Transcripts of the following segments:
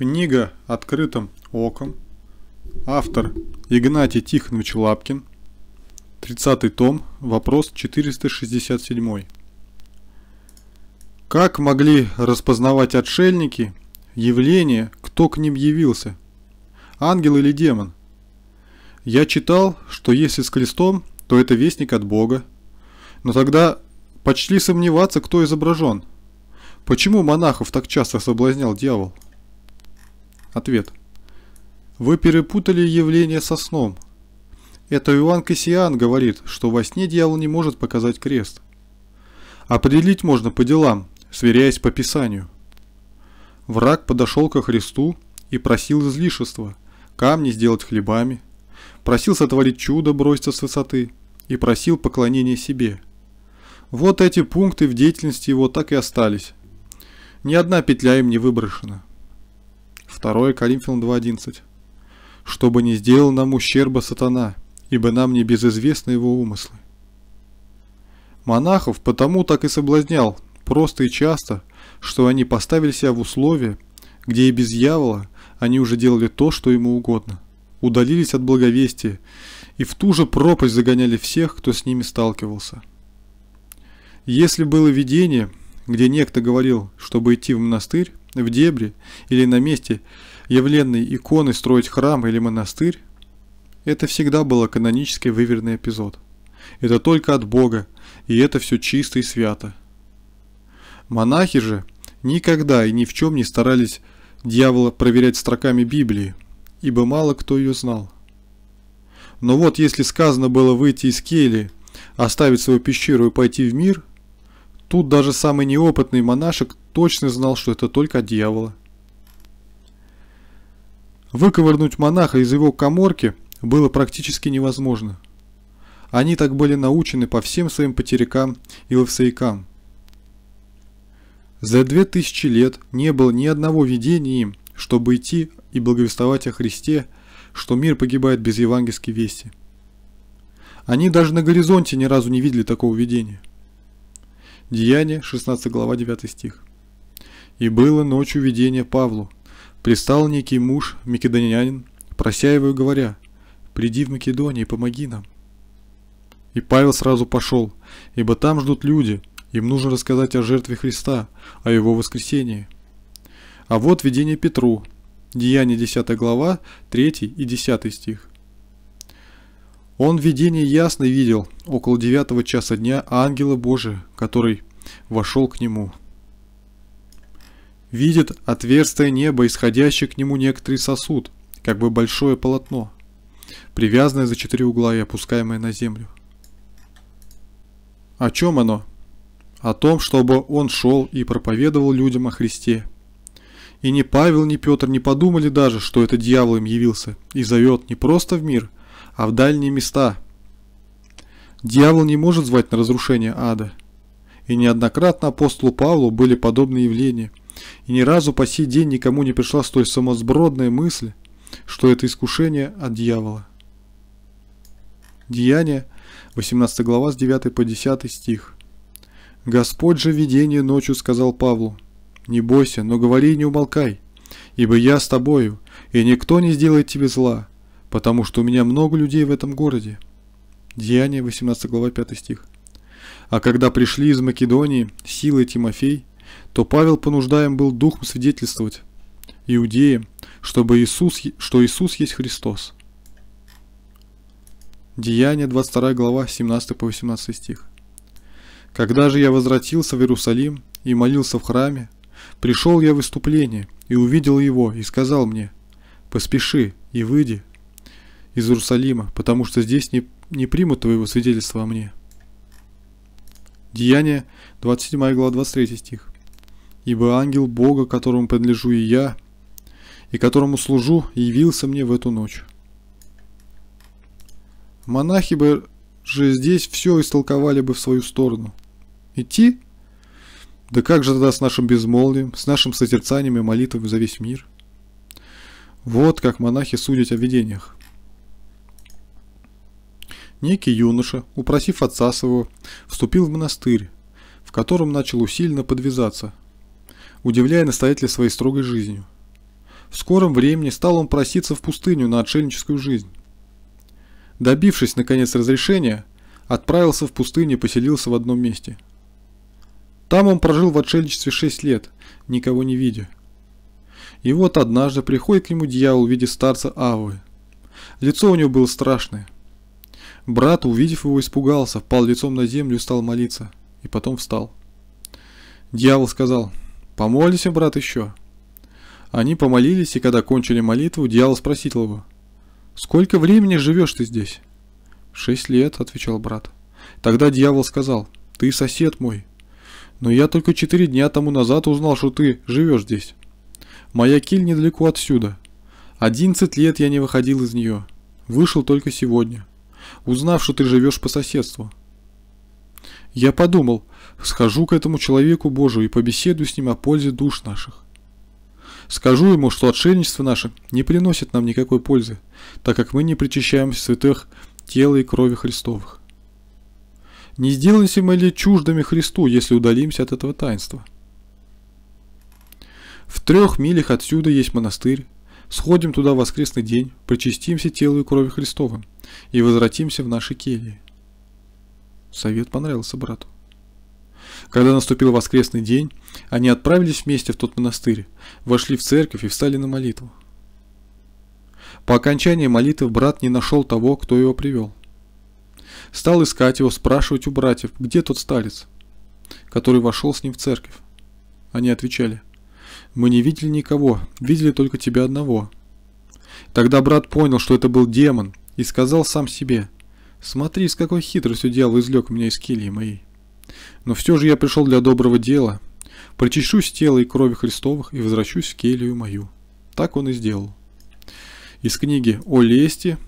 Книга «Открытым оком». Автор Игнатий Тихонович Лапкин. 30 том, вопрос 467. Как могли распознавать отшельники явление, кто к ним явился? Ангел или демон? Я читал, что если с крестом, то это вестник от Бога. Но тогда почти сомневаться, кто изображен. Почему монахов так часто соблазнял дьявол? Ответ. Вы перепутали явление со сном. Это Иоанн Кассиан говорит, что во сне дьявол не может показать крест. Определить можно по делам, сверяясь по Писанию. Враг подошел ко Христу и просил излишества, камни сделать хлебами, просил сотворить чудо, броситься с высоты, и просил поклонения себе. Вот эти пункты в деятельности его так и остались. Ни одна петля им не выброшена. 2 Коринфянам 2.11. «Чтобы не сделал нам ущерба сатана, ибо нам не безызвестны его умыслы». Монахов потому так и соблазнял, просто и часто, что они поставили себя в условия, где и без дьявола они уже делали то, что ему угодно, удалились от благовестия и в ту же пропасть загоняли всех, кто с ними сталкивался. Если было видение, где некто говорил, чтобы идти в монастырь, в дебри или на месте явленной иконы строить храм или монастырь, это всегда было канонический выверенный эпизод. Это только от Бога, и это все чисто и свято. Монахи же никогда и ни в чем не старались дьявола проверять строками Библии, ибо мало кто ее знал. Но вот если сказано было выйти из кельи, оставить свою пещеру и пойти в мир, тут даже самый неопытный монашек точно знал, что это только от дьявола. Выковырнуть монаха из его коморки было практически невозможно. Они так были научены по всем своим потерякам и ловсаякам. За две тысячи лет не было ни одного видения им, чтобы идти и благовествовать о Христе, что мир погибает без евангельской вести. Они даже на горизонте ни разу не видели такого видения. Деяние, 16 глава, 9 стих. И было ночью видение Павлу. Пристал некий муж, македонянин, прося его и говоря, «Приди в Македонию и помоги нам». И Павел сразу пошел, ибо там ждут люди, им нужно рассказать о жертве Христа, о его воскресении. А вот видение Петру, Деяние 10 глава, 3 и 10 стих. Он видение ясно видел около девятого часа дня ангела Божия, который вошел к нему видит отверстие неба, исходящее к нему некоторый сосуд, как бы большое полотно, привязанное за четыре угла и опускаемое на землю. О чем оно? О том, чтобы он шел и проповедовал людям о Христе. И ни Павел, ни Петр не подумали даже, что это дьявол им явился и зовет не просто в мир, а в дальние места. Дьявол не может звать на разрушение ада. И неоднократно апостолу Павлу были подобные явления – и ни разу по сей день никому не пришла столь самосбродная мысль, что это искушение от дьявола. Деяние, 18 глава с 9 по 10 стих. «Господь же видение ночью сказал Павлу, «Не бойся, но говори и не умолкай, ибо я с тобою, и никто не сделает тебе зла, потому что у меня много людей в этом городе». Деяние, 18 глава, 5 стих. А когда пришли из Македонии силы Тимофей, то Павел понуждаем был духом свидетельствовать иудеям, чтобы Иисус, что Иисус есть Христос. Деяние 22 глава 17 по 18 стих. Когда же я возвратился в Иерусалим и молился в храме, пришел я в выступление и увидел его и сказал мне, поспеши и выйди из Иерусалима, потому что здесь не, не примут твоего свидетельства о мне. Деяние 27 глава 23 стих ибо ангел Бога, которому принадлежу и я, и которому служу, явился мне в эту ночь. Монахи бы же здесь все истолковали бы в свою сторону. Идти? Да как же тогда с нашим безмолвием, с нашим созерцанием и молитвами за весь мир? Вот как монахи судят о видениях. Некий юноша, упросив отца своего, вступил в монастырь, в котором начал усиленно подвязаться, удивляя настоятеля своей строгой жизнью. В скором времени стал он проситься в пустыню на отшельническую жизнь. Добившись, наконец, разрешения, отправился в пустыню и поселился в одном месте. Там он прожил в отшельничестве шесть лет, никого не видя. И вот однажды приходит к нему дьявол в виде старца Авы. Лицо у него было страшное. Брат, увидев его, испугался, пал лицом на землю и стал молиться, и потом встал. Дьявол сказал – «Помолимся, брат, еще?» Они помолились, и когда кончили молитву, дьявол спросил его, «Сколько времени живешь ты здесь?» «Шесть лет», — отвечал брат. Тогда дьявол сказал, «Ты сосед мой, но я только четыре дня тому назад узнал, что ты живешь здесь. Моя киль недалеко отсюда. Одиннадцать лет я не выходил из нее. Вышел только сегодня, узнав, что ты живешь по соседству». Я подумал, Схожу к этому человеку Божию и побеседую с ним о пользе душ наших. Скажу ему, что отшельничество наше не приносит нам никакой пользы, так как мы не причащаем святых тела и крови Христовых. Не сделаемся мы ли чуждыми Христу, если удалимся от этого таинства? В трех милях отсюда есть монастырь, сходим туда в воскресный день, причастимся телу и крови Христовым и возвратимся в наши кельи. Совет понравился брату. Когда наступил воскресный день, они отправились вместе в тот монастырь, вошли в церковь и встали на молитву. По окончании молитвы брат не нашел того, кто его привел. Стал искать его, спрашивать у братьев, где тот старец, который вошел с ним в церковь. Они отвечали, «Мы не видели никого, видели только тебя одного». Тогда брат понял, что это был демон, и сказал сам себе, «Смотри, с какой хитростью дьявол извлек меня из кельи моей». Но все же я пришел для доброго дела. Причащу тела и крови Христовых и возвращусь в келью мою. Так он и сделал. Из книги «О лести.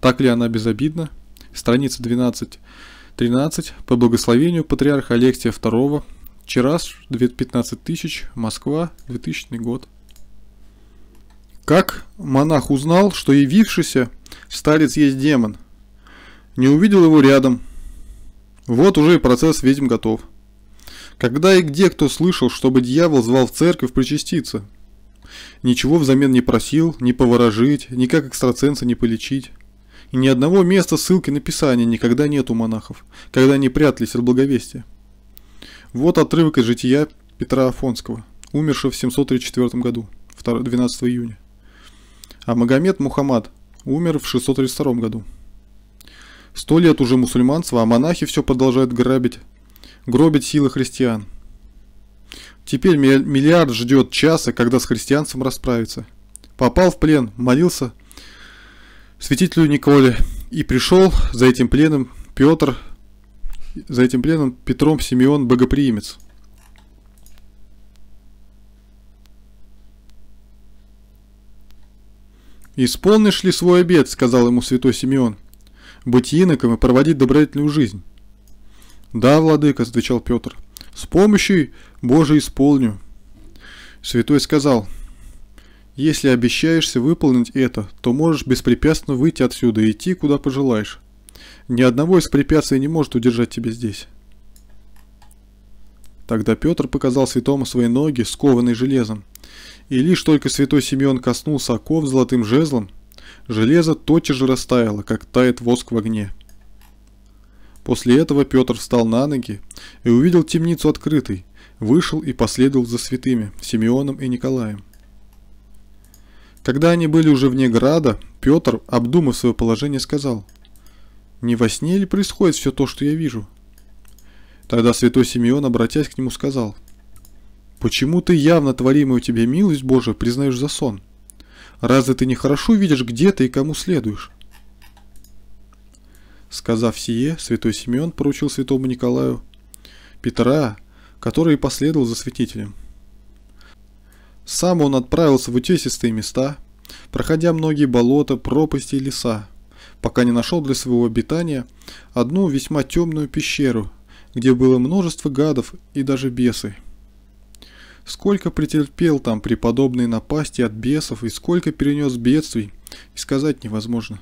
Так ли она безобидна?» Страница 12-13 по благословению патриарха Алексия II. Вчера 15 тысяч, Москва, 2000 год. Как монах узнал, что явившийся старец есть демон? Не увидел его рядом, вот уже и процесс, видим, готов. Когда и где кто слышал, чтобы дьявол звал в церковь причаститься? Ничего взамен не просил, не поворожить, ни как экстрасенса не полечить. И ни одного места ссылки на Писание никогда нет у монахов, когда они прятались от благовестия. Вот отрывок из жития Петра Афонского, умершего в 734 году, 12 июня. А Магомед Мухаммад умер в 632 году. Сто лет уже мусульманство, а монахи все продолжают грабить, гробить силы христиан. Теперь миллиард ждет часа, когда с христианцем расправится. Попал в плен, молился святителю Николе и пришел за этим пленом Петр, за этим пленом Петром Симеон Богоприимец. «Исполнишь ли свой обед?» – сказал ему святой Симеон – быть иноком и проводить добродетельную жизнь. «Да, владыка», – отвечал Петр, – «с помощью Божией исполню». Святой сказал, «Если обещаешься выполнить это, то можешь беспрепятственно выйти отсюда и идти, куда пожелаешь. Ни одного из препятствий не может удержать тебя здесь». Тогда Петр показал святому свои ноги, скованные железом. И лишь только святой Симеон коснулся оков золотым жезлом, Железо тотчас же растаяло, как тает воск в огне. После этого Петр встал на ноги и увидел темницу открытой, вышел и последовал за святыми Симеоном и Николаем. Когда они были уже вне града, Петр, обдумав свое положение, сказал, «Не во сне ли происходит все то, что я вижу?» Тогда святой Симеон, обратясь к нему, сказал, «Почему ты явно творимую тебе милость Божию признаешь за сон?» Разве ты нехорошо видишь, где ты и кому следуешь? Сказав сие, святой Симеон поручил святому Николаю Петра, который и последовал за святителем. Сам он отправился в утесистые места, проходя многие болота, пропасти и леса, пока не нашел для своего обитания одну весьма темную пещеру, где было множество гадов и даже бесы – Сколько претерпел там преподобные напасти от бесов и сколько перенес бедствий, и сказать невозможно.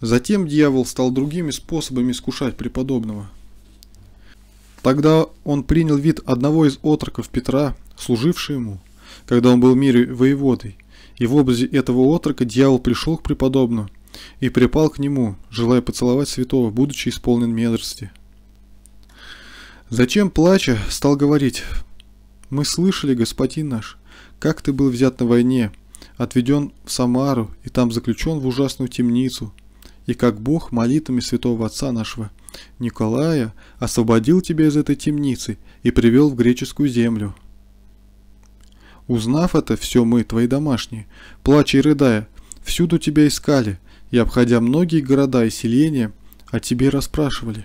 Затем дьявол стал другими способами искушать преподобного. Тогда он принял вид одного из отроков Петра, служившего ему, когда он был в мире воеводой, и в образе этого отрока дьявол пришел к преподобному и припал к нему, желая поцеловать святого, будучи исполнен медрости. Зачем плача стал говорить мы слышали, господин наш, как ты был взят на войне, отведен в Самару и там заключен в ужасную темницу, и как Бог молитвами святого отца нашего Николая освободил тебя из этой темницы и привел в греческую землю. Узнав это все мы, твои домашние, плача и рыдая, всюду тебя искали, и, обходя многие города и селения, о тебе расспрашивали.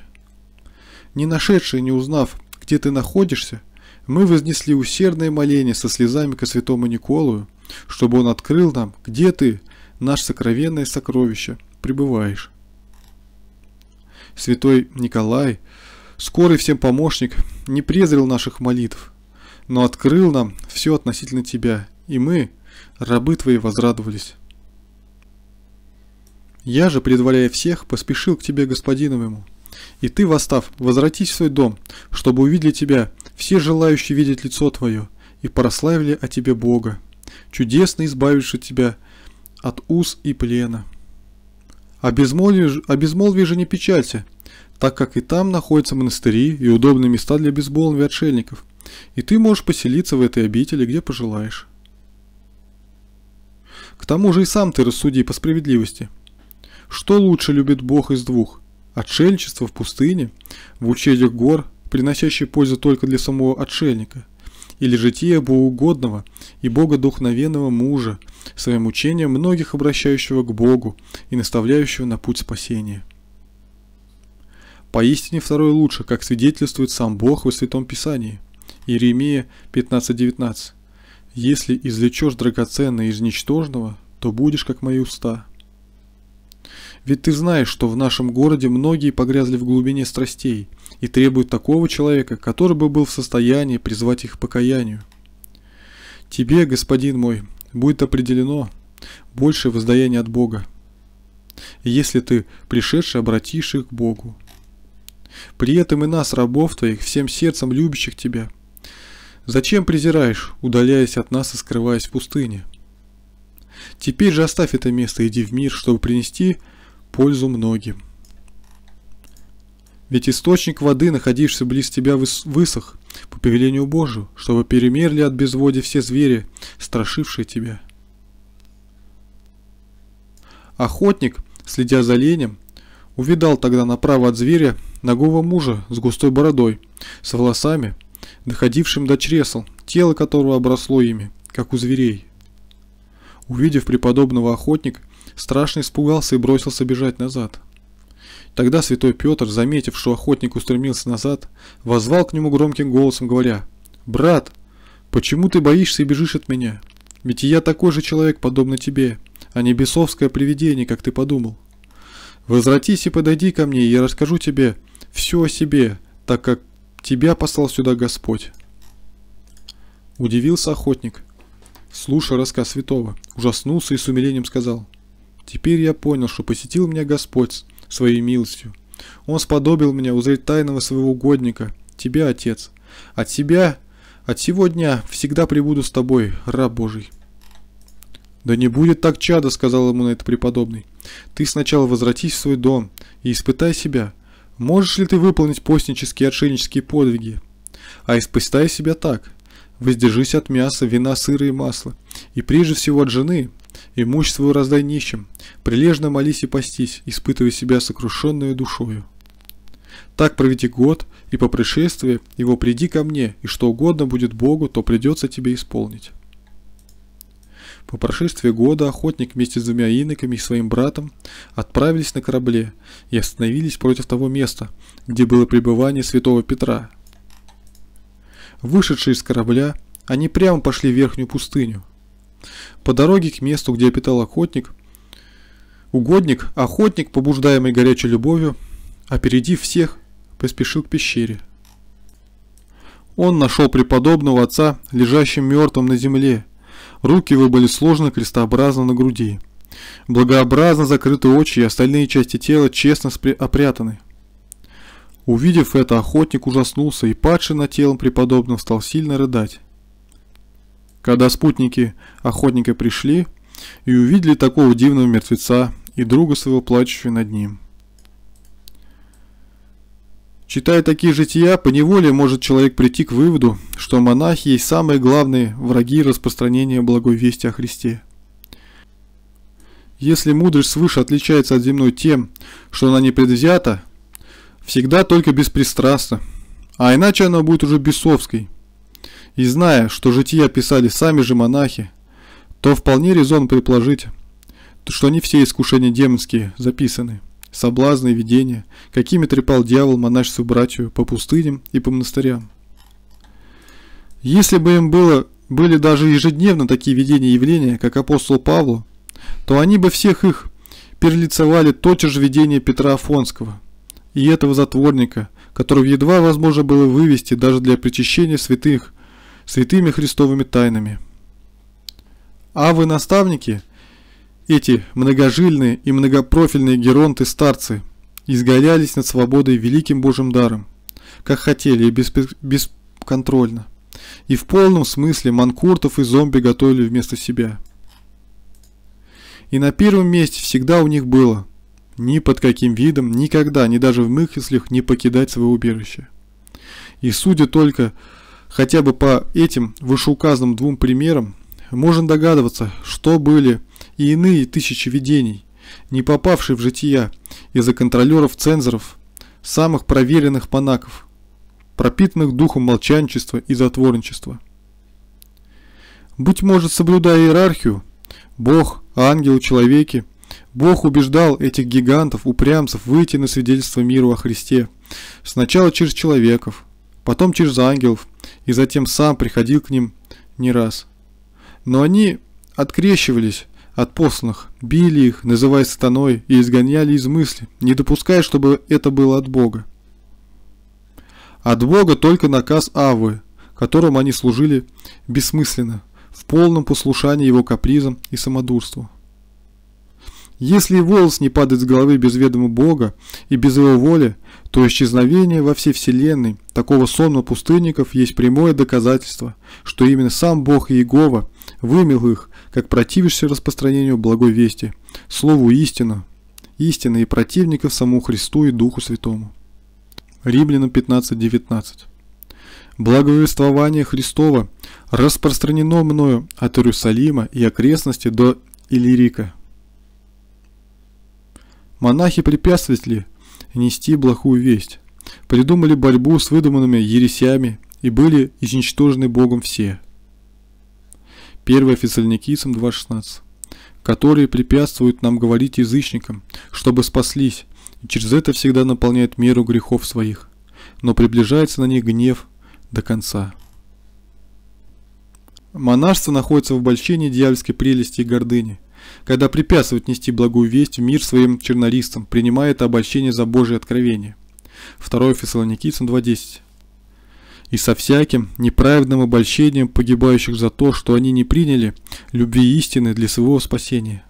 Не нашедшие, не узнав, где ты находишься, мы вознесли усердное моление со слезами ко святому Николаю, чтобы он открыл нам, где ты, наше сокровенное сокровище, пребываешь. Святой Николай, скорый всем помощник, не презрел наших молитв, но открыл нам все относительно тебя, и мы, рабы твои, возрадовались. Я же, предваряя всех, поспешил к тебе, господину моему, и ты, восстав, возвратись в свой дом, чтобы увидели тебя все желающие видеть лицо Твое, и прославили о Тебе Бога, чудесно избавивши Тебя от уз и плена. Обезмолви, обезмолви же не печалься, так как и там находятся монастыри и удобные места для безмолвия отшельников, и ты можешь поселиться в этой обители, где пожелаешь. К тому же и сам ты рассуди по справедливости. Что лучше любит Бог из двух? Отшельничество в пустыне, в учениях гор приносящий пользу только для самого отшельника, или жития богоугодного и богодухновенного мужа, своим учением многих обращающего к Богу и наставляющего на путь спасения. Поистине второе лучше, как свидетельствует сам Бог во Святом Писании. Иеремия 15.19 «Если извлечешь драгоценное из ничтожного, то будешь как мои уста». Ведь ты знаешь, что в нашем городе многие погрязли в глубине страстей и требуют такого человека, который бы был в состоянии призвать их к покаянию. Тебе, господин мой, будет определено большее воздаяние от Бога, если ты, пришедший, обратишь их к Богу. При этом и нас, рабов твоих, всем сердцем любящих тебя. Зачем презираешь, удаляясь от нас и скрываясь в пустыне? Теперь же оставь это место, иди в мир, чтобы принести пользу многим. Ведь источник воды, находившийся близ тебя, высох по повелению Божию, чтобы перемерли от безводи все звери, страшившие тебя. Охотник, следя за ленем, увидал тогда направо от зверя ногого мужа с густой бородой, с волосами, доходившим до чресл, тело которого обросло ими, как у зверей. Увидев преподобного охотник, страшно испугался и бросился бежать назад. Тогда святой Петр, заметив, что охотник устремился назад, возвал к нему громким голосом, говоря, «Брат, почему ты боишься и бежишь от меня? Ведь и я такой же человек, подобно тебе, а не бесовское привидение, как ты подумал. Возвратись и подойди ко мне, и я расскажу тебе все о себе, так как тебя послал сюда Господь». Удивился охотник, слушая рассказ святого, ужаснулся и с умилением сказал – Теперь я понял, что посетил меня Господь своей милостью. Он сподобил меня узреть тайного своего угодника, тебя, Отец. От тебя, от сего дня всегда пребуду с тобой, раб Божий». «Да не будет так чадо», — сказал ему на это преподобный. «Ты сначала возвратись в свой дом и испытай себя. Можешь ли ты выполнить постнические и отшельнические подвиги? А испытай себя так. Воздержись от мяса, вина, сыра и масла. И прежде всего от жены, Имущество раздай нищим, прилежно молись и постись, испытывая себя сокрушенную душою. Так проведи год, и по пришествии его приди ко мне, и что угодно будет Богу, то придется тебе исполнить. По прошествии года охотник вместе с двумя иноками и своим братом отправились на корабле и остановились против того места, где было пребывание святого Петра. Вышедшие из корабля, они прямо пошли в верхнюю пустыню, по дороге к месту, где обитал охотник, угодник, охотник, побуждаемый горячей любовью, опередив всех, поспешил к пещере. Он нашел преподобного отца, лежащим мертвым на земле. Руки его были сложены крестообразно на груди. Благообразно закрыты очи и остальные части тела честно опрятаны. Увидев это, охотник ужаснулся и, падший на телом преподобным, стал сильно рыдать. Когда спутники охотника пришли и увидели такого дивного мертвеца и друга своего плачущего над ним. Читая такие жития, поневоле может человек прийти к выводу, что монахи есть самые главные враги распространения благой вести о Христе. Если мудрость свыше отличается от земной тем, что она не предвзята, всегда только беспристрастна, а иначе она будет уже бесовской – и зная, что жития писали сами же монахи, то вполне резон предположить, что не все искушения демонские записаны. Соблазны и видения, какими трепал дьявол монашеству братью по пустыням и по монастырям. Если бы им было, были даже ежедневно такие видения и явления, как апостол Павлу, то они бы всех их перелицевали тотчас же видение Петра Афонского и этого затворника, которого едва возможно было вывести даже для причащения святых – святыми христовыми тайнами. А вы, наставники, эти многожильные и многопрофильные геронты-старцы, изгалялись над свободой великим Божьим даром, как хотели и бесконтрольно. И в полном смысле манкуртов и зомби готовили вместо себя. И на первом месте всегда у них было ни под каким видом, никогда, ни даже в мыслях не покидать свое убежище. И судя только Хотя бы по этим вышеуказанным двум примерам можно догадываться, что были и иные тысячи видений, не попавшие в жития из-за контролеров-цензоров, самых проверенных панаков, пропитанных духом молчанчества и затворничества. Быть может, соблюдая иерархию, Бог, ангел, человеки, Бог убеждал этих гигантов, упрямцев выйти на свидетельство миру о Христе, сначала через человеков, потом через ангелов, и затем сам приходил к ним не раз. Но они открещивались от посланных, били их, называя сатаной, и изгоняли из мысли, не допуская, чтобы это было от Бога. От Бога только наказ Авы, которым они служили бессмысленно, в полном послушании его капризам и самодурству. Если волос не падает с головы без ведома Бога и без его воли, то исчезновение во всей вселенной такого сонма пустынников есть прямое доказательство, что именно сам Бог Иегова вымел их, как противишься распространению благой вести, слову истина, истины и противников самому Христу и Духу Святому. Римлянам 15.19 Благовествование Христова распространено мною от Иерусалима и окрестности до Иллирика. Монахи препятствовали нести плохую весть, придумали борьбу с выдуманными ересями и были изничтожены Богом все. 1 Фессалоникийцам 2.16 которые препятствуют нам говорить язычникам, чтобы спаслись, и через это всегда наполняет меру грехов своих, но приближается на них гнев до конца. Монашество находится в обольщении дьявольской прелести и гордыни – когда препятствует нести благую весть в мир своим чернолистам, принимая это обольщение за Божие откровение. 2 Фессалоникийцам 2.10 и со всяким неправедным обольщением погибающих за то, что они не приняли любви истины для своего спасения.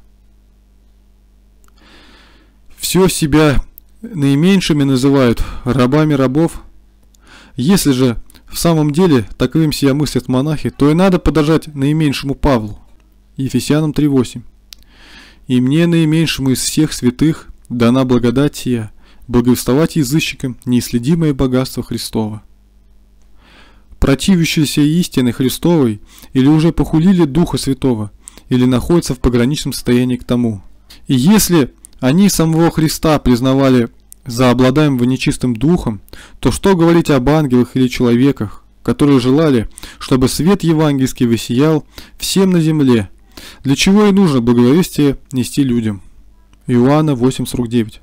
Все себя наименьшими называют рабами рабов. Если же в самом деле таковым себя мыслят монахи, то и надо подождать наименьшему Павлу. Ефесянам 3.8 и мне наименьшему из всех святых дана благодать сия, благовествовать язычникам неисследимое богатство Христова. Противящиеся истины Христовой или уже похулили Духа Святого, или находятся в пограничном состоянии к тому. И если они самого Христа признавали за обладаемого нечистым духом, то что говорить об ангелах или человеках, которые желали, чтобы свет евангельский высиял всем на земле, для чего и нужно благовестие нести людям. Иоанна 8,49.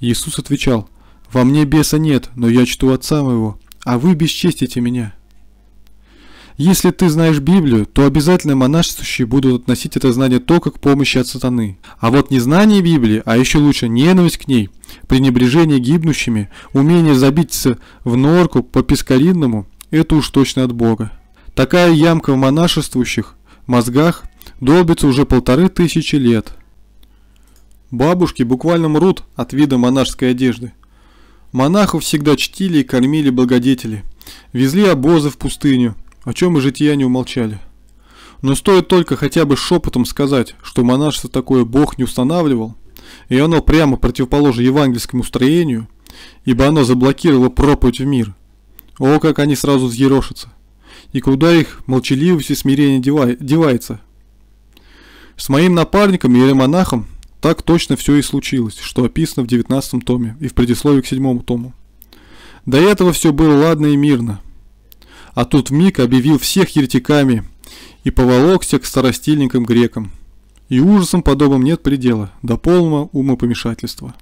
Иисус отвечал, «Во мне беса нет, но я чту Отца моего, а вы бесчестите меня». Если ты знаешь Библию, то обязательно монашествующие будут относить это знание только к помощи от сатаны. А вот незнание Библии, а еще лучше ненависть к ней, пренебрежение гибнущими, умение забиться в норку по пескаринному – это уж точно от Бога. Такая ямка в монашествующих мозгах долбится уже полторы тысячи лет. Бабушки буквально мрут от вида монашеской одежды. Монахов всегда чтили и кормили благодетели. Везли обозы в пустыню, о чем и жития не умолчали. Но стоит только хотя бы шепотом сказать, что монашество такое Бог не устанавливал, и оно прямо противоположно евангельскому строению, ибо оно заблокировало проповедь в мир. О, как они сразу взъерошатся! И куда их молчаливость и смирение девается, с моим напарником Еремонахом так точно все и случилось, что описано в 19 томе и в предисловии к 7 тому. До этого все было ладно и мирно. А тут Мик объявил всех еретиками и поволокся к старостильникам грекам. И ужасом подобным нет предела, до полного умопомешательства.